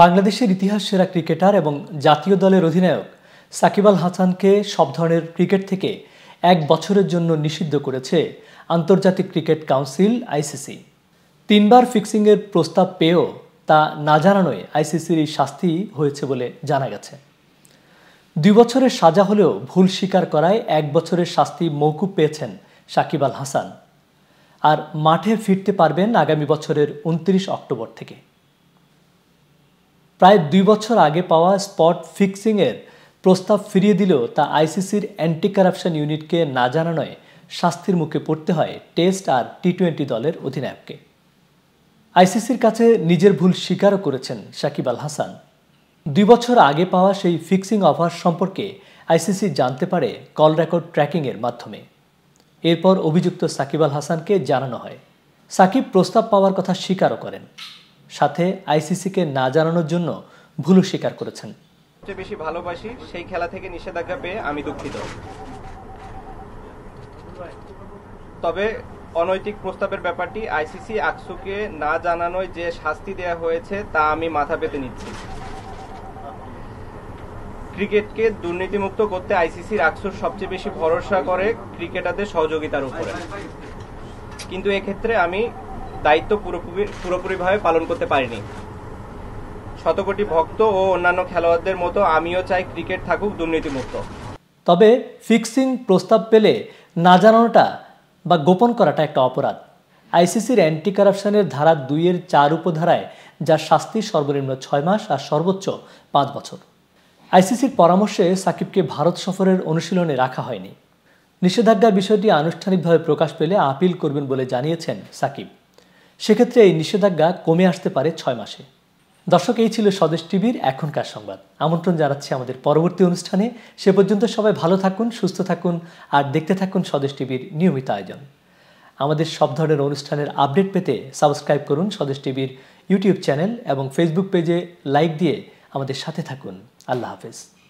বাংলাদেশের ইতিহাস সেরা ক্রিকেটার এবং জাতীয় দলের অধিনায়ক সাকিব আল হাসানকে সব ধরনের ক্রিকেট থেকে এক বছরের জন্য নিষিদ্ধ করেছে আন্তর্জাতিক ক্রিকেট কাউন্সিল আইসিসি তিনবার ফিক্সিংয়ের প্রস্তাব পেয়েও তা না জানানোয় আইসিসির এই শাস্তি হয়েছে বলে জানা গেছে দুই বছরের সাজা হলেও ভুল স্বীকার করায় এক বছরের শাস্তি মৌকুব পেয়েছেন সাকিব আল হাসান আর মাঠে ফিরতে পারবেন আগামী বছরের উনত্রিশ অক্টোবর থেকে প্রায় দুই বছর আগে পাওয়া স্পট ফিক্সিংয়ের প্রস্তাব ফিরিয়ে দিলেও তা আইসিসির অ্যান্টি কারাপশন ইউনিটকে না জানানোয় শাস্তির মুখে পড়তে হয় টেস্ট আর টি টোয়েন্টি দলের অধিনায়ককে আইসিসির কাছে নিজের ভুল স্বীকারও করেছেন সাকিব আল হাসান দুই বছর আগে পাওয়া সেই ফিক্সিং অফার সম্পর্কে আইসিসি জানতে পারে কল রেকর্ড ট্র্যাকিংয়ের মাধ্যমে এরপর অভিযুক্ত সাকিব আল হাসানকে জানানো হয় সাকিব প্রস্তাব পাওয়ার কথা স্বীকারও করেন সাথে আইসিসিকে না জানানোর জন্য ভুল স্বীকার করেছেন সবচেয়ে বেশি ভালোবাসি সেই খেলা থেকে নিষেধাজ্ঞা পেয়ে আমি দুঃখিত তবে অনৈতিক প্রস্তাবের ব্যাপারটি আইসিসি আকসুকে না জানানোয় যে শাস্তি দেয়া হয়েছে তা আমি মাথা পেতে নিচ্ছি ক্রিকেটকে দুর্নীতিমুক্ত করতে আইসিসির আকসুর সবচেয়ে বেশি ভরসা করে ক্রিকেটারদের সহযোগিতার উপরে কিন্তু এক্ষেত্রে আমি দায়িত্ব পুরোপুরি পুরোপুরিভাবে পালন করতে পারিনি শতকোটি ভক্ত ও অন্যান্য খেলোয়াড়দের মতো আমিও চাই ক্রিকেট থাকুক দুর্নীতিমুক্ত তবে ফিক্সিং প্রস্তাব পেলে না জানানোটা বা গোপন করাটা একটা অপরাধ আইসিসির অ্যান্টি কারাপশনের ধারা দুইয়ের চার উপধারায় যার শাস্তি সর্বনিম্ন ছয় মাস আর সর্বোচ্চ পাঁচ বছর আইসিসির পরামর্শে সাকিবকে ভারত সফরের অনুশীলনে রাখা হয়নি নিষেধাজ্ঞার বিষয়টি আনুষ্ঠানিকভাবে প্রকাশ পেলে আপিল করবেন বলে জানিয়েছেন সাকিব সেক্ষেত্রে এই নিষেধাজ্ঞা কমে আসতে পারে ছয় মাসে দর্শক এই ছিল স্বদেশ টিভির এখনকার সংবাদ আমন্ত্রণ জানাচ্ছি আমাদের পরবর্তী অনুষ্ঠানে সে পর্যন্ত সবাই ভালো থাকুন সুস্থ থাকুন আর দেখতে থাকুন স্বদেশ টিভির নিয়মিত আয়োজন আমাদের সব ধরনের অনুষ্ঠানের আপডেট পেতে সাবস্ক্রাইব করুন স্বদেশ টিভির ইউটিউব চ্যানেল এবং ফেসবুক পেজে লাইক দিয়ে আমাদের সাথে থাকুন আল্লাহ হাফেজ